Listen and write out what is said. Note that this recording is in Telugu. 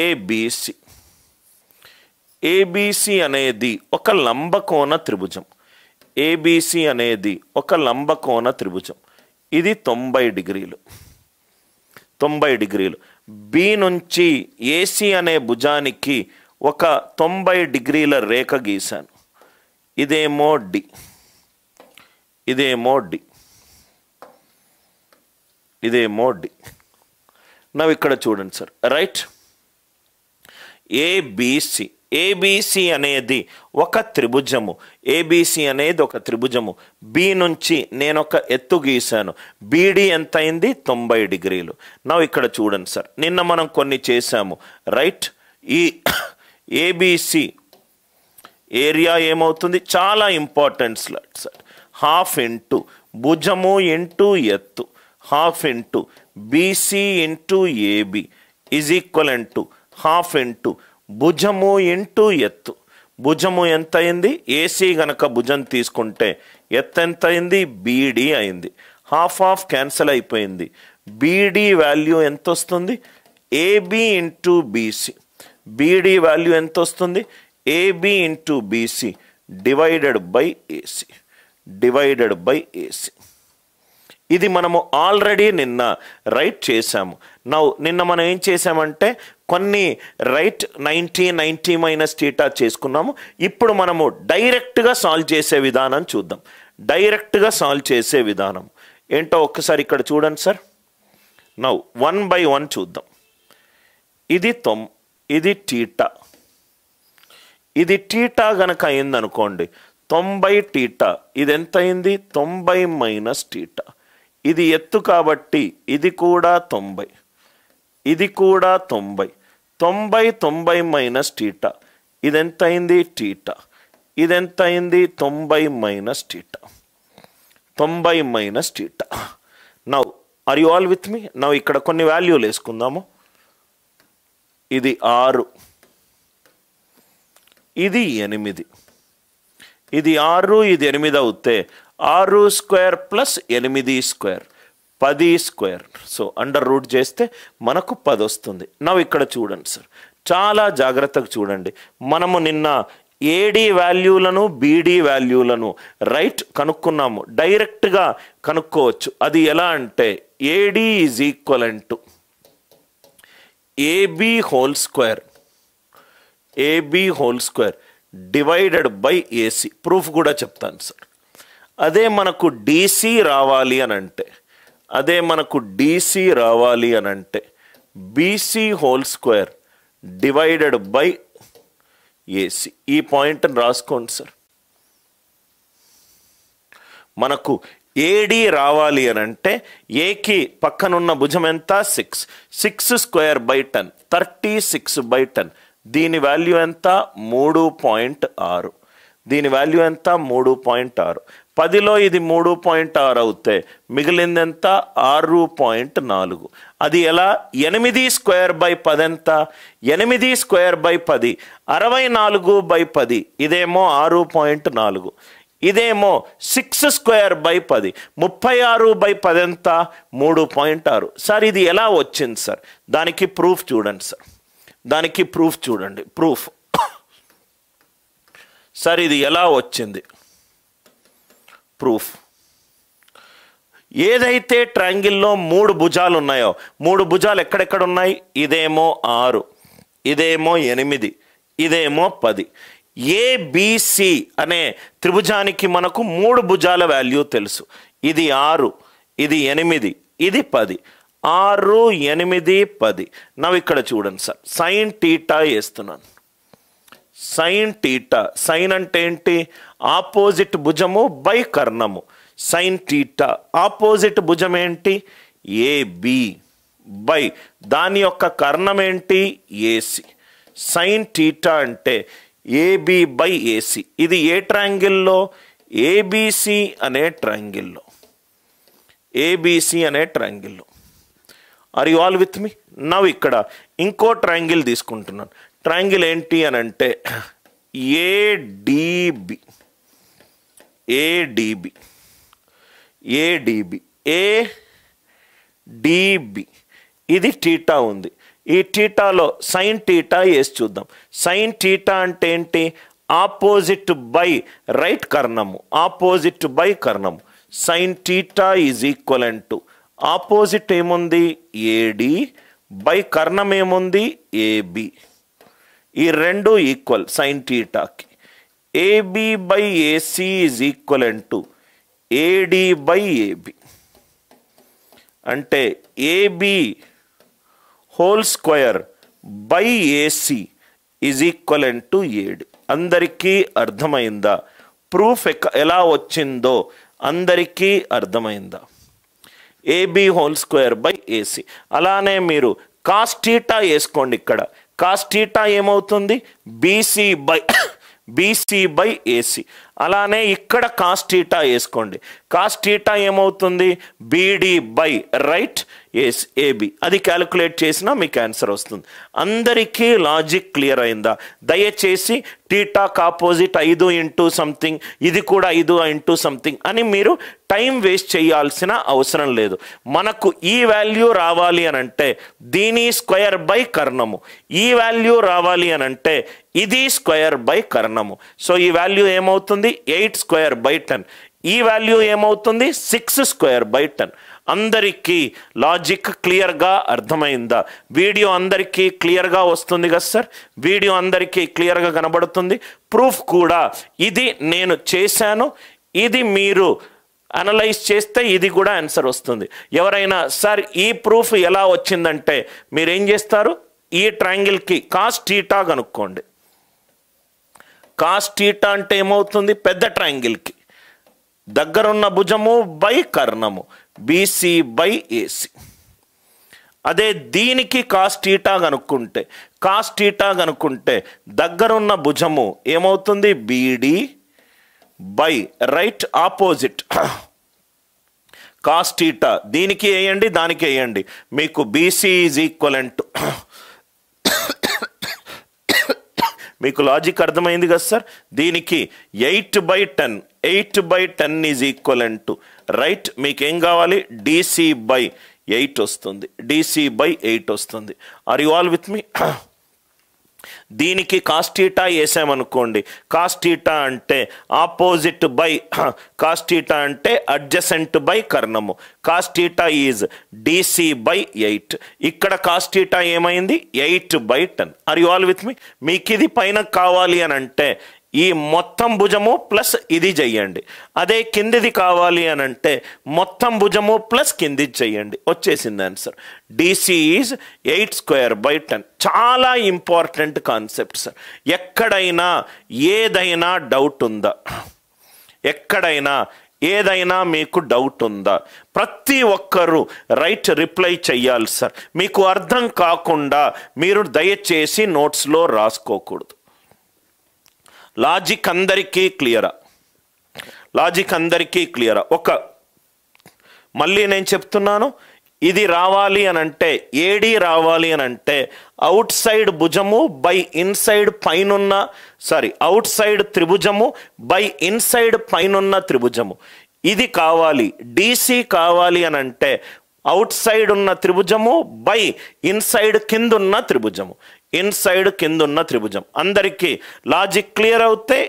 ఏబిసి ఏబిసి అనేది ఒక లంబకోణ త్రిభుజం ఏబిసి అనేది ఒక లంబకోణ త్రిభుజం ఇది తొంభై డిగ్రీలు తొంభై డిగ్రీలు బి నుంచి ఏసీ అనే భుజానికి ఒక తొంభై డిగ్రీల రేఖ గీశాను ఇదేమో డి ఇదేమో డి ఇదేమో డి నవ్వు ఇక్కడ చూడండి సార్ రైట్ ఏబిసి ఏబిసి అనేది ఒక త్రిభుజము ఏబిసి అనేది ఒక త్రిభుజము బి నుంచి నేను ఒక ఎత్తు గీశాను బీడి ఎంత అయింది తొంభై డిగ్రీలు నా ఇక్కడ చూడండి సార్ నిన్న మనం కొన్ని చేశాము రైట్ ఈ ఏబిసి ఏరియా ఏమవుతుంది చాలా ఇంపార్టెంట్ సార్ హాఫ్ ఇంటూ భుజము ఇంటూ ఎత్తు half into BC into AB is equal into half into భుజము ఇంటూ ఎత్తు భుజము ఎంత అయింది ఏసీ గనక భుజం తీసుకుంటే ఎత్తు ఎంత అయింది బీడీ అయింది హాఫ్ ఆఫ్ క్యాన్సిల్ అయిపోయింది బీడీ వాల్యూ ఎంత వస్తుంది AB into BC BD value ఎంత వస్తుంది AB into BC divided by AC divided by AC ఇది మనము ఆల్రెడీ నిన్న రైట్ చేశాము నౌ నిన్న మనం ఏం చేసామంటే కొన్ని right ninety ninety minus theta చేసుకున్నాము ఇప్పుడు మనము డైరెక్ట్గా సాల్వ్ చేసే విధానం చూద్దాం డైరెక్ట్గా సాల్వ్ చేసే విధానం ఏంటో ఒక్కసారి ఇక్కడ చూడండి sir now one by one చూద్దాం ఇది తొమ్ ఇది టీటా ఇది టీటా గనక అయిందనుకోండి తొంభై టీటా ఇది ఎంత అయింది తొంభై మైనస్ టీటా ఇది ఎత్తు కాబట్టి ఇది కూడా తొంభై ఇది కూడా తొంభై తొంభై తొంభై మైనస్ టీటా ఇదెంత అయింది టీటా ఇదెంత అయింది తొంభై మైనస్ టీటా తొంభై minus theta now are you all with me now ఇక్కడ కొన్ని వాల్యూలు వేసుకుందాము ఇది ఆరు ఇది ఎనిమిది ఇది ఆరు ఇది ఎనిమిది అవుతే ఆరు స్క్వేర్ ప్లస్ ఎనిమిది స్క్వేర్ పది స్క్వేర్ సో అండర్ రూట్ చేస్తే మనకు పది వస్తుంది నవ్ ఇక్కడ చూడండి సార్ చాలా జాగ్రత్తగా చూడండి మనము నిన్న ఏడి వాల్యూలను బీడి వాల్యూలను రైట్ కనుక్కున్నాము డైరెక్ట్గా కనుక్కోవచ్చు అది ఎలా అంటే AD is equal to AB whole square AB whole square divided by AC proof కూడా చెప్తాను సార్ అదే మనకు డీసీ రావాలి అని అంటే అదే మనకు డీసీ రావాలి అని అంటే BC whole square divided by AC ఈ పాయింట్ని రాసుకోండి సార్ మనకు ఏడి రావాలి అని అంటే ఏకి పక్కనున్న భుజం ఎంత six six square by ten thirty six by ten దీని వాల్యూ ఎంత మూడు పాయింట్ ఆరు దీని వాల్యూ ఎంత మూడు పాయింట్ ఆరు పదిలో ఇది మూడు పాయింట్ ఆరు అవుతాయి మిగిలిందెంత ఆరు పాయింట్ నాలుగు అది ఎలా ఎనిమిది స్క్వేర్ బై పది ఎంత ఎనిమిది స్క్వేర్ బై పది అరవై నాలుగు బై పది ఇదేమో ఆరు పాయింట్ నాలుగు ఇదేమో సిక్స్ స్క్వేర్ బై పది ముప్పై ఆరు బై పది ఎంత మూడు పాయింట్ ఆరు సార్ ఇది ఎలా వచ్చింది సార్ దానికి ప్రూఫ్ చూడండి సార్ దానికి ప్రూఫ్ చూడండి ప్రూఫ్ సార్ ఇది ఎలా వచ్చింది ప్రూఫ్ ఏదైతే ట్రయాంగిల్లో మూడు భుజాలు ఉన్నాయో మూడు భుజాలు ఎక్కడెక్కడ ఉన్నాయి ఇదేమో ఆరు ఇదేమో ఎనిమిది ఇదేమో పది ఏబిసి అనే త్రిభుజానికి మనకు మూడు భుజాల వాల్యూ తెలుసు ఇది ఆరు ఇది ఎనిమిది ఇది పది ఆరు ఎనిమిది పది నవ్వు ఇక్కడ చూడండి సార్ సైన్ టీటా వేస్తున్నాను సైన్ టీటా సైన్ అంటే ఏంటి ఆపోజిట్ భుజము బై కర్ణము సైన్ టీటా ఆపోజిట్ భుజం ఏంటి ఏబి బై దాని యొక్క కర్ణం ఏంటి ఏసి సైన్ టీటా అంటే ఏబి బై ఏసి ఇది ఏ ట్రాంగిల్లో ఏబిసి అనే ట్రాంగిల్లో ఏబిసి అనే ట్రాంగిల్లో are you all with me now ఇక్కడ ఇంకో ట్రాంగిల్ తీసుకుంటున్నాను ట్రయాంగిల్ ఏంటి అని అంటే ADB ADB ADB A DB ఇది టీటా ఉంది ఈ టీటాలో సైన్ టీటా వేసి చూద్దాం సైన్ టీటా అంటే ఏంటి ఆపోజిట్ బై రైట్ కర్ణము ఆపోజిట్ బై కర్ణము sine theta is equal and to opposite ఏముంది ఏడి బై కర్ణం ఏముంది ఏబి ఈ రెండు ఈక్వల్ సైన్ టీటాకి AB by AC is equal and to AD by AB అంటే AB whole square by AC is equal and to AD అందరికీ అర్థమైందా ప్రూఫ్ ఎలా వచ్చిందో అందరికీ అర్థమైందా AB whole square by AC అలానే మీరు కాస్టీటా వేసుకోండి ఇక్కడ కాస్ టీటా ఏమవుతుంది BC by BC by AC అలానే ఇక్కడ కాస్ టీటా వేసుకోండి కాస్ టీటా ఏమవుతుంది BD by right yes AB అది క్యాలిక్యులేట్ చేసినా మీకు ఆన్సర్ వస్తుంది అందరికీ లాజిక్ క్లియర్ అయిందా దయచేసి టీటాక్ ఆపోజిట్ ఐదు ఇంటూ సంథింగ్ ఇది కూడా ఐదు ఇంటూ సంథింగ్ అని మీరు టైం వేస్ట్ చేయాల్సిన అవసరం లేదు మనకు ఈ వాల్యూ రావాలి అని అంటే దీని స్క్వయర్ బై కర్ణము ఈ వాల్యూ రావాలి అని అంటే ఇది స్క్వయర్ బై కర్ణము సో ఈ వాల్యూ ఏమవుతుంది ఎయిట్ స్క్వయర్ బై టెన్ ఈ వాల్యూ ఏమవుతుంది సిక్స్ స్క్వయర్ బై టెన్ అందరికీ లాజిక్ క్లియర్గా అర్థమైందా వీడియో అందరికీ క్లియర్గా వస్తుంది కదా సార్ వీడియో అందరికీ క్లియర్గా కనబడుతుంది ప్రూఫ్ కూడా ఇది నేను చేశాను ఇది మీరు అనలైజ్ చేస్తే ఇది కూడా ఆన్సర్ వస్తుంది ఎవరైనా సార్ ఈ ప్రూఫ్ ఎలా వచ్చిందంటే మీరేం చేస్తారు ఈ ట్రాంగిల్కి కాస్టీటా కనుక్కోండి కాస్టీటా అంటే ఏమవుతుంది పెద్ద ట్రాంగిల్కి దగ్గరున్న భుజము బై కర్ణము బీసీ బై ఏసీ అదే దీనికి కాస్టీటా కనుక్కుంటే కాస్టీటా కనుక్కుంటే దగ్గరున్న భుజము ఏమవుతుంది BD by right opposite cos theta దీనికి వేయండి దానికి వేయండి మీకు బీసీ ఈజ్ ఈక్వలెంట్ మీకు లాజిక్ అర్థమైంది కదా సార్ దీనికి eight by ten eight by ten is equal to right మీకేం కావాలి డీసీ బై ఎయిట్ వస్తుంది డీసీ బై ఎయిట్ వస్తుంది are you all with me దీనికి కాస్టీటా వేసామనుకోండి కాస్టీటా అంటే ఆపోజిట్ బై కాస్టీటా అంటే అడ్జసెంట్ బై కర్ణము cos theta is DC by eight ఇక్కడ కాస్టీటా ఏమైంది eight by ten are you all with me మీకు ఇది పైన కావాలి అని అంటే ఈ మొత్తం భుజము ప్లస్ ఇది చెయ్యండి అదే కిందిది కావాలి అని అంటే మొత్తం భుజము ప్లస్ కింది చెయ్యండి వచ్చేసింది answer DC is eight square by ten చాలా ఇంపార్టెంట్ కాన్సెప్ట్ సార్ ఎక్కడైనా ఏదైనా డౌట్ ఉందా ఎక్కడైనా ఏదైనా మీకు డౌట్ ఉందా ప్రతి ఒక్కరూ రైట్ రిప్లై చెయ్యాలి సార్ మీకు అర్థం కాకుండా మీరు దయచేసి నోట్స్లో రాసుకోకూడదు లాజిక్ అందరికీ క్లియరా లాజిక్ అందరికీ క్లియరా ఒక మళ్ళీ నేను చెప్తున్నాను ఇది రావాలి అని అంటే ఏడీ రావాలి అని అంటే అవుట్ సైడ్ భుజము బై ఇన్సైడ్ పైనున్న సారీ అవుట్ సైడ్ త్రిభుజము బై ఇన్సైడ్ పైనున్న త్రిభుజము ఇది కావాలి డీసీ కావాలి అని అంటే అవుట్ సైడ్ ఉన్న త్రిభుజము బై ఇన్సైడ్ కింద ఉన్న త్రిభుజము ఇన్సైడ్ కిందున్న త్రిభుజం అందరికీ లాజిక్ క్లియర్ అవుతే